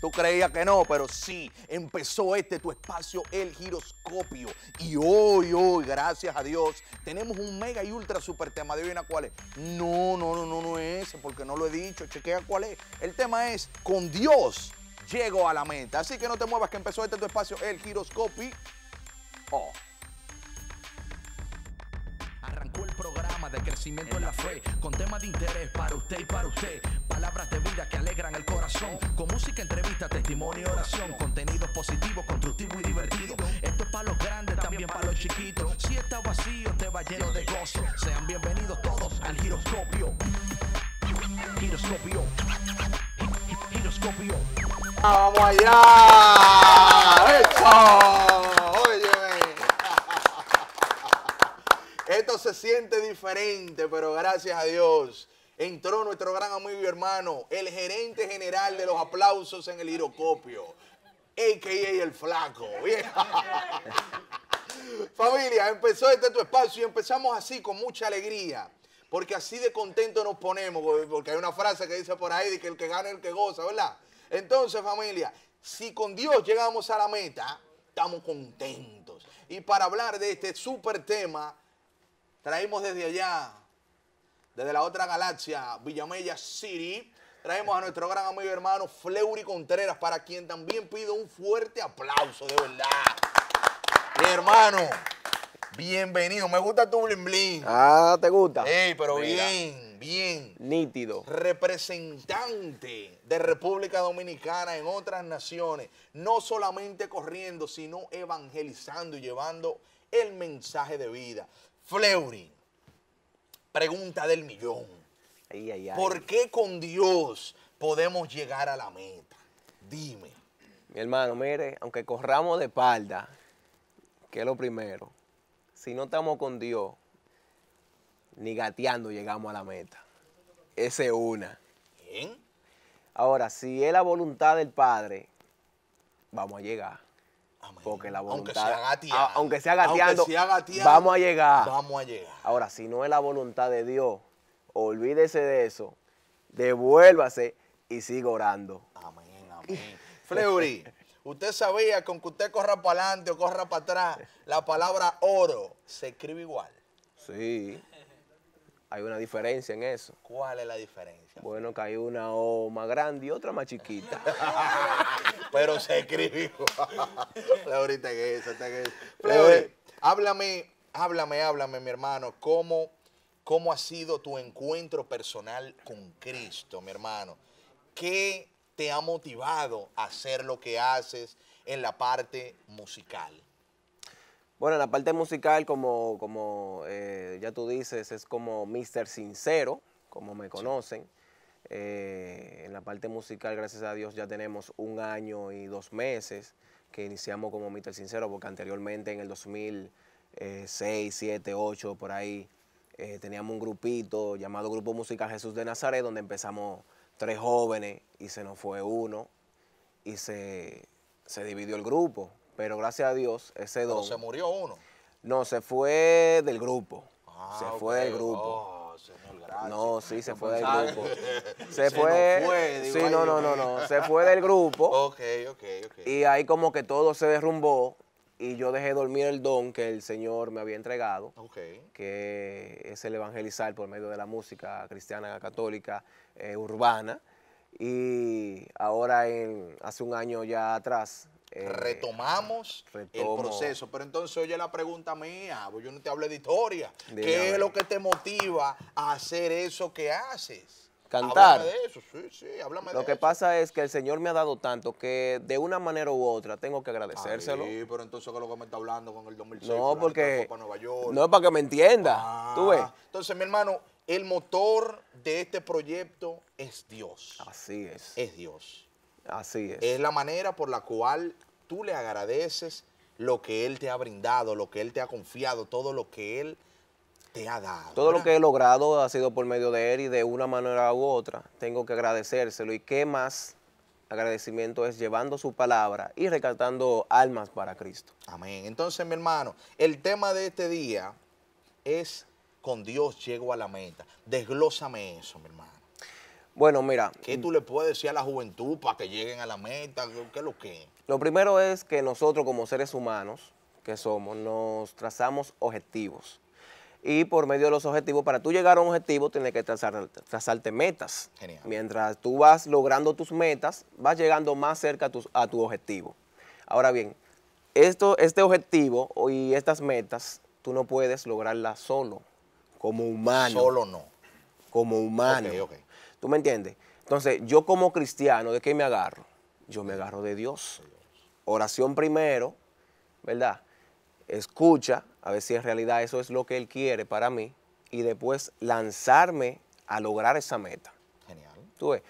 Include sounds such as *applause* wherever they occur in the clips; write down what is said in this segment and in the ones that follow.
Tú creías que no, pero sí, empezó este tu espacio, el giroscopio. Y hoy, hoy, gracias a Dios, tenemos un mega y ultra super tema. de cuál es? No, no, no, no, no es ese, porque no lo he dicho. Chequea cuál es. El tema es, con Dios llego a la meta. Así que no te muevas que empezó este tu espacio, el giroscopio. Oh. de crecimiento en la fe, con temas de interés para usted y para usted. Palabras de vida que alegran el corazón, con música, entrevista, testimonio oración, contenido positivo, constructivo y divertido. Esto es para los grandes, también para los chiquitos. Si está vacío, te va lleno de gozo. Sean bienvenidos todos al giroscopio. Giroscopio. Giroscopio. Vamos allá. ¡Eso! se siente diferente, pero gracias a Dios entró nuestro gran amigo y hermano, el gerente general de los aplausos en el Irocopio, a.k.a. El Flaco. *laughs* Familia, empezó este tu espacio y empezamos así con mucha alegría. Porque así de contento nos ponemos, porque hay una frase que dice por ahí de que el que gana es el que goza, ¿verdad? Entonces, familia, si con Dios llegamos a la meta, estamos contentos. Y para hablar de este súper tema, Traemos desde allá, desde la otra galaxia, Villamella City. Traemos a nuestro gran amigo hermano Fleury Contreras, para quien también pido un fuerte aplauso, de verdad. Mi hermano, bienvenido. Me gusta tu bling bling. Ah, ¿te gusta? Ey, pero bien, bien. Nítido. Representante de República Dominicana en otras naciones, no solamente corriendo, sino evangelizando y llevando el mensaje de vida. Fleury, pregunta del millón. ¿Por qué con Dios podemos llegar a la meta? Dime. Mi hermano, mire, aunque corramos de espalda, que es lo primero, si no estamos con Dios, ni gateando llegamos a la meta. Ese es una. Ahora, si es la voluntad del Padre, vamos a llegar. Porque la voluntad. Aunque sea, gateando, Vamos a llegar. Vamos a llegar. Ahora, si no es la voluntad de Dios, olvídese de eso. Devuélvase y siga orando. Amén, *laughs* amén. Fleury, usted sabía que aunque usted corra para adelante o corra para atrás, la palabra oro se escribe igual. Sí. Hay una diferencia en eso. ¿Cuál es la diferencia? Bueno, que hay una O más grande y otra más chiquita. *laughs* Pero se escribió. Ahorita que eso, está que eso. háblame, háblame, háblame, mi hermano. ¿Cómo, ¿Cómo ha sido tu encuentro personal con Cristo, mi hermano? ¿Qué te ha motivado a hacer lo que haces en la parte musical? Bueno, en la parte musical, como, como eh, ya tú dices, es como Mister Sincero, como me conocen. Eh, en la parte musical, gracias a Dios, ya tenemos un año y dos meses que iniciamos como Mr. Sincero, porque anteriormente en el 2006, 7, 8, por ahí, eh, teníamos un grupito llamado Grupo Musical Jesús de Nazaret, donde empezamos tres jóvenes y se nos fue uno y se, se dividió el grupo pero gracias a Dios ese don... se murió uno. No, se fue del grupo. Ah, se fue del grupo. Oh, no, sí, se fue del grupo. *laughs* Se, fue. sí, no, no, no, no. Se fue del grupo. *laughs* Ok, ok, ok. Y ahí como que todo se derrumbó y yo dejé dormir el don que el Señor me había entregado, Ok. que es el evangelizar por medio de la música cristiana, católica, eh, urbana. Y ahora, en, hace un año ya atrás, eh, retomamos el proceso. Pero entonces oye la pregunta mía, yo no te hablé de historia. ¿Qué es lo que te motiva a hacer eso que haces? Cantar. de eso, sí, sí, háblame Lo que pasa es que el Señor me ha dado tanto que de una manera u otra tengo que agradecérselo. Sí, pero entonces ¿qué lo que me está hablando con el 2006? No, porque... No es para que me entienda, ah. Entonces, mi hermano, el motor de este proyecto es Dios. Así es. Es Dios. Así es. Es la manera por la cual tú le agradeces lo que Él te ha brindado, lo que Él te ha confiado, todo lo que Él te ha dado. Todo lo que he logrado ha sido por medio de Él y de una manera u otra tengo que agradecérselo. ¿Y qué más agradecimiento es llevando su palabra y recatando almas para Cristo. Amén. Entonces, mi hermano, el tema de este día es con Dios llego a la meta. Desglósame eso, mi hermano. Bueno, mira. ¿Qué tú mm. le puedes decir a la juventud para que lleguen a la meta? ¿Qué es lo que? Lo primero es que nosotros como seres humanos que somos, nos trazamos objetivos. Y por medio de los objetivos, para tú llegar a un objetivo, tienes que trazar, trazarte metas. Genial. Mientras tú vas logrando tus metas, vas llegando más cerca a tu, objetivo. Ahora bien, esto, este objetivo y estas metas, tú no puedes lograrlas solo, como humano. Solo no. Como humano. Ok, okay. ¿Tú me entiendes? Entonces, yo como cristiano, ¿de qué me agarro? Yo me agarro de Dios. Oración primero, ¿verdad? Escucha, a ver si en realidad eso es lo que Él quiere para mí, y después lanzarme a lograr esa meta. Genial. Tú ves,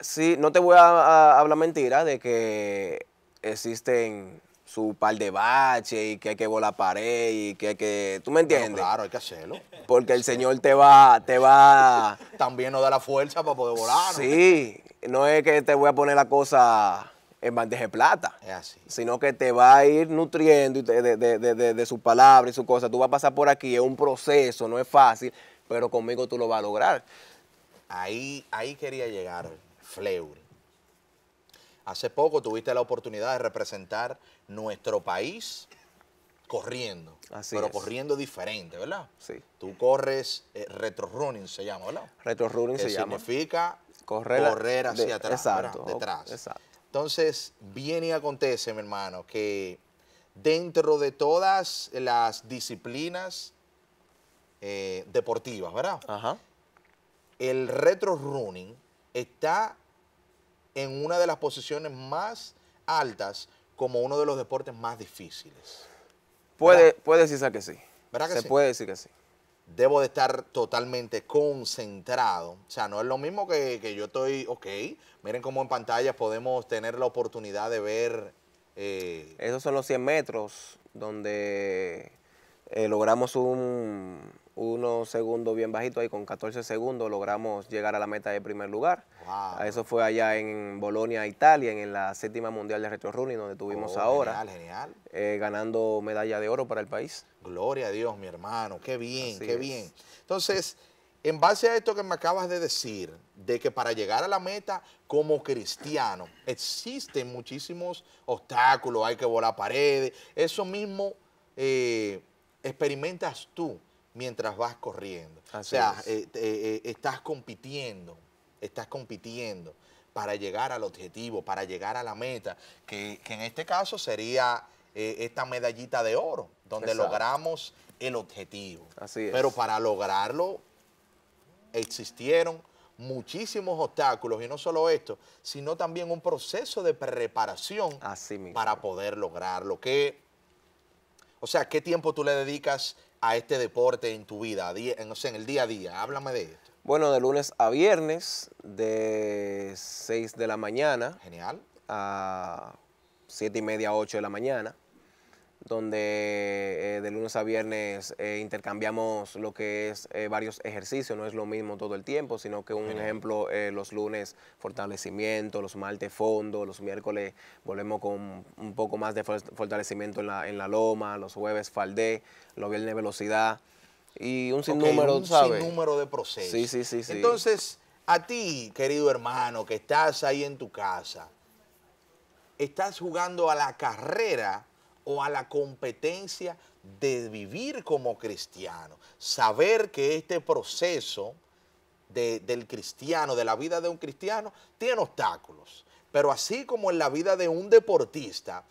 sí, no te voy a, a hablar mentira de que existen su par de baches y que hay que volar pared y que hay que... ¿Tú me entiendes? claro, hay que hacerlo. Porque el Señor te va... te va *laughs* También nos da la fuerza para poder volar. Sí, no es que te voy a poner la cosa en bandeja de plata. Es así. Sino que te va a ir nutriendo de, de, de, de sus palabras y su cosa Tú vas a pasar por aquí, es un proceso, no es fácil, pero conmigo tú lo vas a lograr. Ahí, ahí quería llegar, Fleur Hace poco tuviste la oportunidad de representar nuestro país corriendo, pero corriendo diferente, ¿verdad? Sí. Tú corres eh, retro running, se llama, ¿verdad? Retro running se llama. significa correr, hacia atrás, detrás. Exacto. Entonces, viene y acontece, mi hermano, que dentro de todas las disciplinas eh, deportivas, ¿verdad? Ajá. El retro running está en una de las posiciones más altas como uno de los deportes más difíciles. Puede, puede decirse que sí. ¿Verdad que Se puede decir que sí. Debo de estar totalmente concentrado. O sea, no es lo mismo que, yo estoy, ok, miren cómo en pantalla podemos tener la oportunidad de ver... Eh, Esos son los 100 metros donde eh, logramos un, unos segundos bien bajitos, ahí con 14 segundos logramos llegar a la meta de primer lugar. Eso fue allá en Bolonia, Italia, en la séptima mundial de retro running, donde tuvimos oh, ahora. genial. Eh, ganando medalla de oro para el país. Gloria a Dios, mi hermano. Qué bien, qué bien. Entonces, en base a esto que me acabas de decir, de que para llegar a la meta como cristiano existen muchísimos obstáculos, hay que volar paredes, eso mismo eh, experimentas tú mientras vas corriendo. o sea, eh, eh, eh, estás compitiendo, estás compitiendo para llegar al objetivo, para llegar a la meta, que, en este caso sería esta medallita de oro, donde logramos el objetivo. Pero para lograrlo existieron muchísimos obstáculos, y no solo esto, sino también un proceso de preparación para poder lograrlo. o sea, ¿qué tiempo tú le dedicas a este deporte en tu vida, en, en el día a día? Háblame de esto. Bueno, de lunes a viernes, de 6 de la mañana. Genial. A 7 y media, 8 de la mañana donde eh, de lunes a viernes eh, intercambiamos lo que es eh, varios ejercicios, no es lo mismo todo el tiempo, sino que un ejemplo, los lunes fortalecimiento, los martes fondo, los miércoles volvemos con un poco más de fortalecimiento en la, loma, los jueves faldé, los viernes velocidad y un sinnúmero, okay, un de procesos. sí, sí, sí. Entonces, a ti, querido hermano, que estás ahí en tu casa, estás jugando a la carrera o a la competencia de vivir como cristiano. Saber que este proceso del cristiano, de la vida de un cristiano, tiene obstáculos. Pero así como en la vida de un deportista,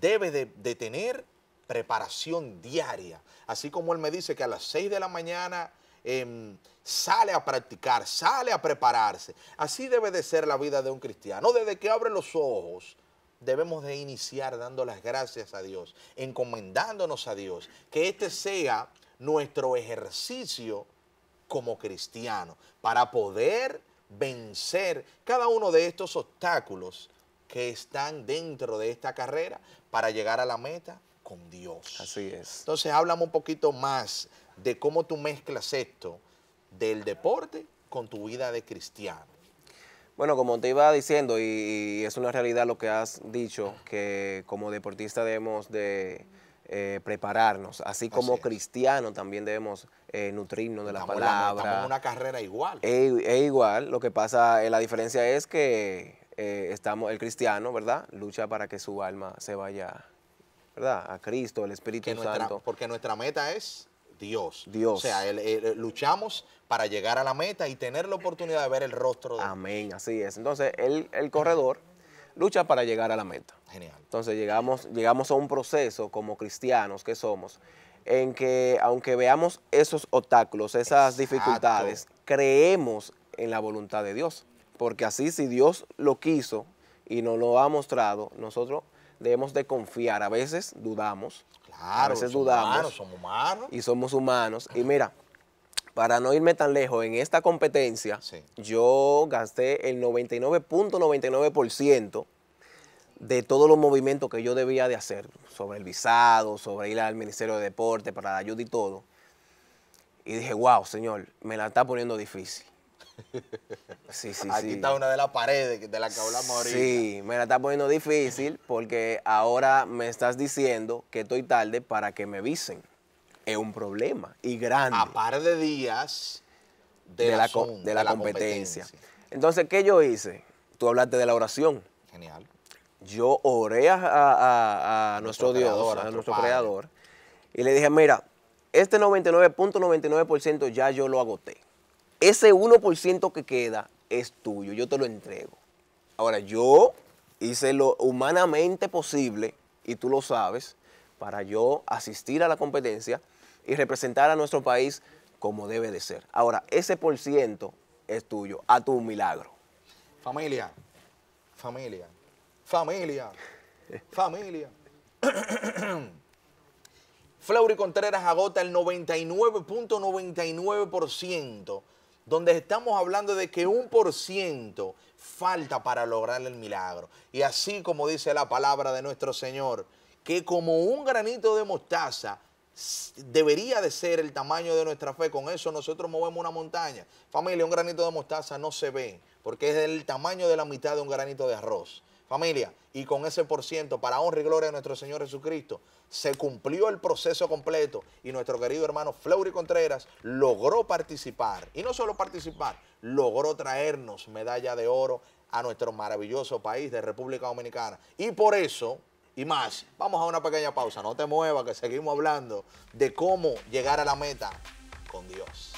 debe de, tener preparación diaria. Así como él me dice que a las 6 de la mañana em, sale a practicar, sale a prepararse. Así debe de ser la vida de un cristiano. Desde que abre los ojos debemos de iniciar dando las gracias a Dios, encomendándonos a Dios, que este sea nuestro ejercicio como cristiano, para poder vencer cada uno de estos obstáculos que están dentro de esta carrera para llegar a la meta con Dios. Así es. Entonces, háblame un poquito más de cómo tú mezclas esto del deporte con tu vida de cristiano. Bueno, como te iba diciendo, y, es una realidad lo que has dicho, que como deportista debemos de eh, prepararnos, así como cristiano también debemos eh, nutrirnos de la palabra. una carrera igual. Es, e igual, lo que pasa, eh, la diferencia es que estamos, el cristiano, ¿verdad? Lucha para que su alma se vaya ¿verdad? A Cristo, el Espíritu Santo. porque nuestra meta es Dios. O sea, luchamos para llegar a la meta y tener la oportunidad de ver el rostro de Amén, así es. Entonces, el, el corredor lucha para llegar a la meta. Genial. Entonces, llegamos, llegamos a un proceso como cristianos que somos, en que aunque veamos esos obstáculos, esas dificultades, creemos en la voluntad de Dios. Porque así, si Dios lo quiso y nos lo ha mostrado, nosotros debemos de confiar. A veces dudamos. a veces dudamos. somos Y somos humanos. Y mira, para no irme tan lejos, en esta competencia yo gasté el 99.99% de todos los movimientos que yo debía de hacer, sobre el visado, sobre ir al Ministerio de Deporte, para la ayuda y todo. Y dije, wow, señor, me la está poniendo difícil. Sí, sí, Aquí está una de las paredes de la que hablamos ahorita. Sí, me la está poniendo difícil porque ahora me estás diciendo que estoy tarde para que me avisen. Es un problema y grande. A par de días de, la, de, la, competencia. Entonces, ¿qué yo hice? Tú hablaste de la oración. Genial. Yo oré a, nuestro, Dios, a, nuestro creador, y le dije, mira, este 99.99% ya yo lo agoté ese 1% que queda es tuyo, yo te lo entrego. Ahora, yo hice lo humanamente posible, y tú lo sabes, para yo asistir a la competencia y representar a nuestro país como debe de ser. Ahora, ese por ciento es tuyo, a tu milagro. Familia, familia, familia, *laughs* familia. *clears throat* Fleury Contreras agota el 99.99% donde estamos hablando de que un por ciento falta para lograr el milagro. Y así como dice la palabra de nuestro Señor, que como un granito de mostaza debería de ser el tamaño de nuestra fe. Con eso nosotros movemos una montaña. Familia, un granito de mostaza no se ve porque es el tamaño de la mitad de un granito de arroz. Familia, y con ese por ciento, para honra y gloria de nuestro Señor Jesucristo, se cumplió el proceso completo y nuestro querido hermano Flori Contreras logró participar. Y no solo participar, logró traernos medalla de oro a nuestro maravilloso país de República Dominicana. Y por eso, y más, vamos a una pequeña pausa. No te muevas, que seguimos hablando de cómo llegar a la meta con Dios.